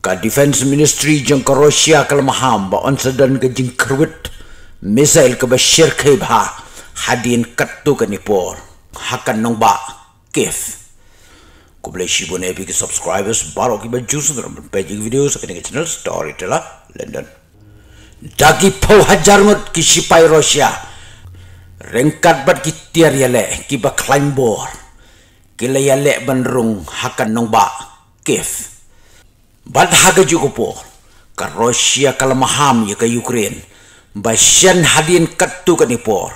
ka defense ministry jeng ka russia kalmaham ba on sadan ka jeng kerwit misail ka Bashir ka ba hadin kattu ka nipor hakan nong ba kif kublai shibune bi ki subscribers baro ki ba juice drum page videos ka ni channel storyteller london dagi pau hajar ngot ki sipai russia rengkat bat ki tiar yale ki ba climb bor ki le yale ban rung hakan nong ba kif badhaga po ka Russia kalamaham ya ka Ukraine basyan hadin kattu ka nipor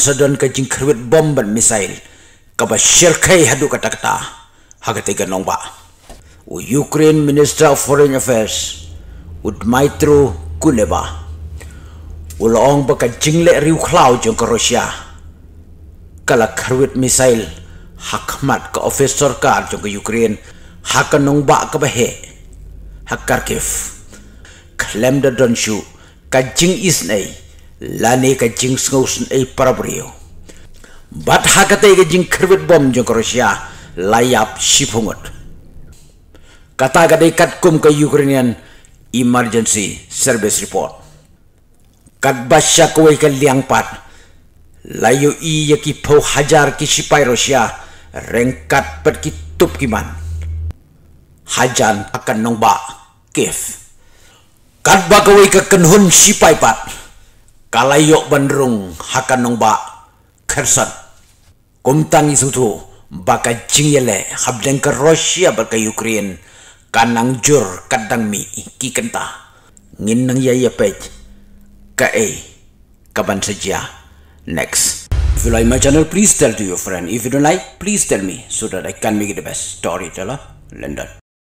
sadon ka jingkhrwit bomban misail ka bashir kai hadu ka takta nong nongba u Ukraine Minister of Foreign Affairs u maitru kuleba ba baka jingle riu khlau jong ka Russia kala khrwit misail hakmat ka officer ka jong ka Ukraine hakanong ba ka bahe hakarkef klem da don shu ka jing is nei ne ka jing snous nei parabrio bat hakate ga jing kherbet bom jo russia layap shifungot kata ga de kat kum ka ukrainian emergency service report kat basya ko ka liang pat layo i yaki hajar ki sipai russia rengkat pat ki tup ki man hajan akan nongba kif kan bagawai ke kenhun pat, paipat kalayok bandrung hakan nongba kersat kumtang isutu baka jingyele habdeng ke Rusia baka Ukraine kanang jur kadang mi ki kenta ngin nang yaya ya pej ka e kaban saja next If you like my channel, please tell to your friend. If you don't like, please tell me so that I can make it the best storyteller. London.